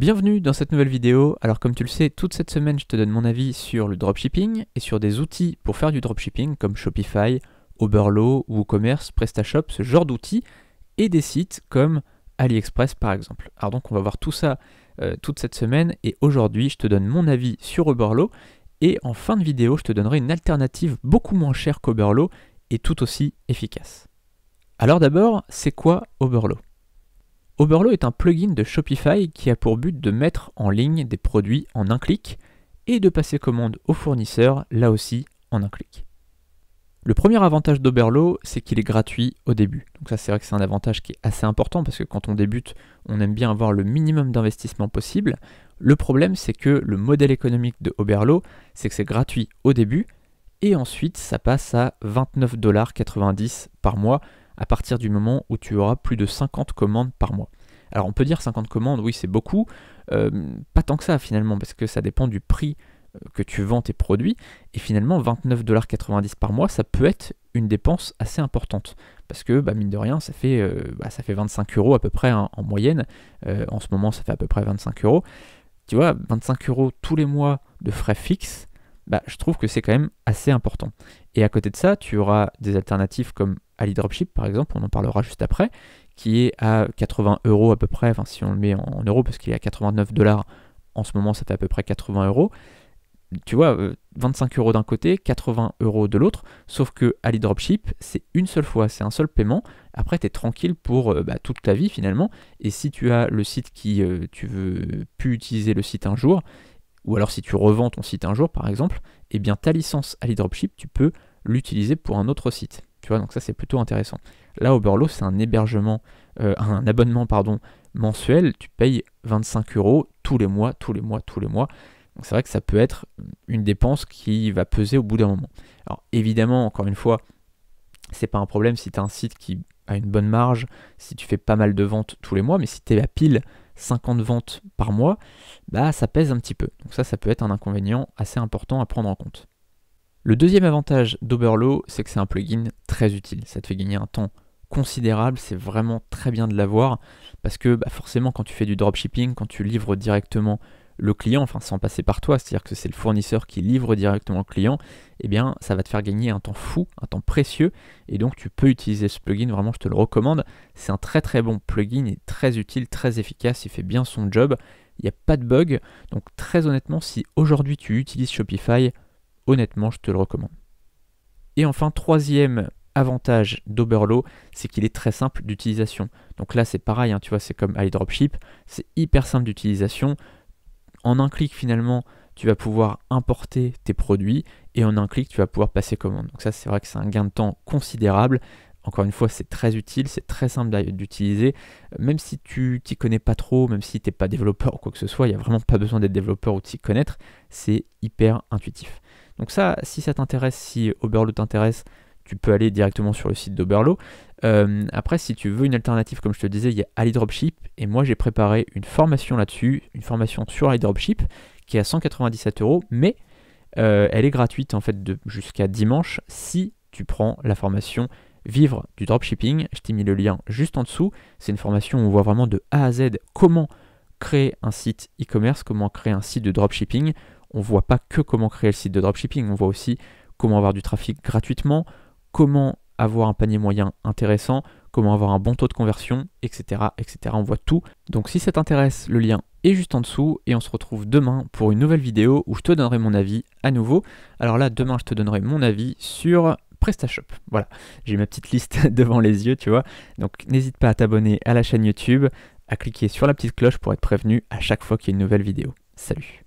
Bienvenue dans cette nouvelle vidéo. Alors comme tu le sais, toute cette semaine je te donne mon avis sur le dropshipping et sur des outils pour faire du dropshipping comme Shopify, Oberlo, WooCommerce, PrestaShop, ce genre d'outils et des sites comme AliExpress par exemple. Alors donc on va voir tout ça euh, toute cette semaine et aujourd'hui je te donne mon avis sur Oberlo et en fin de vidéo je te donnerai une alternative beaucoup moins chère qu'Oberlo et tout aussi efficace. Alors d'abord, c'est quoi Oberlo Oberlo est un plugin de Shopify qui a pour but de mettre en ligne des produits en un clic et de passer commande au fournisseur, là aussi en un clic. Le premier avantage d'Oberlo, c'est qu'il est gratuit au début. Donc ça c'est vrai que c'est un avantage qui est assez important parce que quand on débute, on aime bien avoir le minimum d'investissement possible. Le problème c'est que le modèle économique de Oberlo, c'est que c'est gratuit au début et ensuite ça passe à 29,90$ par mois à partir du moment où tu auras plus de 50 commandes par mois. Alors on peut dire 50 commandes, oui c'est beaucoup, euh, pas tant que ça finalement, parce que ça dépend du prix euh, que tu vends tes produits, et finalement 29,90$ par mois, ça peut être une dépense assez importante, parce que bah, mine de rien, ça fait, euh, bah, ça fait 25 euros à peu près hein, en moyenne, en ce moment ça fait à peu près 25 euros, tu vois, 25 euros tous les mois de frais fixes, bah, je trouve que c'est quand même assez important. Et à côté de ça, tu auras des alternatives comme AliDropship, par exemple, on en parlera juste après, qui est à 80 euros à peu près, enfin si on le met en, euros, parce qu'il est à 89 dollars en ce moment, ça fait à peu près 80 euros. Tu vois, 25 euh, euros d'un côté, 80 euros de l'autre, sauf que AliDropship, c'est une seule fois, c'est un seul paiement. Après, tu es tranquille pour euh, bah, toute ta vie finalement. Et si tu as le site qui, euh, tu veux plus utiliser le site un jour, ou alors si tu revends ton site un jour par exemple, eh bien ta licence à Dropship, tu peux l'utiliser pour un autre site. Tu vois, donc ça c'est plutôt intéressant. Là, Oberlo, c'est un hébergement, euh, un abonnement pardon, mensuel. Tu payes 25 euros tous les mois, tous les mois, tous les mois. Donc c'est vrai que ça peut être une dépense qui va peser au bout d'un moment. Alors évidemment, encore une fois, c'est pas un problème si tu as un site qui a une bonne marge, si tu fais pas mal de ventes tous les mois, mais si tu es à pile 50 ventes par mois, bah ça pèse un petit peu. Donc ça, ça peut être un inconvénient assez important à prendre en compte. Le deuxième avantage d'Oberlo, c'est que c'est un plugin très utile. Ça te fait gagner un temps considérable, c'est vraiment très bien de l'avoir, parce que bah, forcément quand tu fais du dropshipping, quand tu livres directement le client, enfin sans passer par toi, c'est-à-dire que c'est le fournisseur qui livre directement au client, eh bien ça va te faire gagner un temps fou, un temps précieux, et donc tu peux utiliser ce plugin, vraiment je te le recommande. C'est un très très bon plugin, et très utile, très efficace, il fait bien son job, il n'y a pas de bug, donc très honnêtement, si aujourd'hui tu utilises Shopify, honnêtement je te le recommande. Et enfin, troisième avantage d'Oberlo, c'est qu'il est très simple d'utilisation. Donc là, c'est pareil, hein, tu vois, c'est comme iDropship, c'est hyper simple d'utilisation. En un clic finalement, tu vas pouvoir importer tes produits et en un clic, tu vas pouvoir passer commande. Donc ça, c'est vrai que c'est un gain de temps considérable. Encore une fois, c'est très utile, c'est très simple d'utiliser. Euh, même si tu t'y connais pas trop, même si tu n'es pas développeur ou quoi que ce soit, il n'y a vraiment pas besoin d'être développeur ou de s'y connaître. C'est hyper intuitif. Donc ça, si ça t'intéresse, si Oberlo t'intéresse, tu peux aller directement sur le site d'Oberlo. Euh, après, si tu veux une alternative, comme je te disais, il y a AliDropship Et moi, j'ai préparé une formation là-dessus, une formation sur AliDropship qui est à 197 euros, mais euh, elle est gratuite en fait jusqu'à dimanche si tu prends la formation Vivre du dropshipping. Je t'ai mis le lien juste en dessous. C'est une formation où on voit vraiment de A à Z comment créer un site e-commerce, comment créer un site de dropshipping. On voit pas que comment créer le site de dropshipping, on voit aussi comment avoir du trafic gratuitement, comment avoir un panier moyen intéressant, comment avoir un bon taux de conversion, etc. etc. On voit tout. Donc si ça t'intéresse, le lien est juste en dessous et on se retrouve demain pour une nouvelle vidéo où je te donnerai mon avis à nouveau. Alors là, demain, je te donnerai mon avis sur PrestaShop. Voilà, j'ai ma petite liste devant les yeux, tu vois. Donc n'hésite pas à t'abonner à la chaîne YouTube, à cliquer sur la petite cloche pour être prévenu à chaque fois qu'il y a une nouvelle vidéo. Salut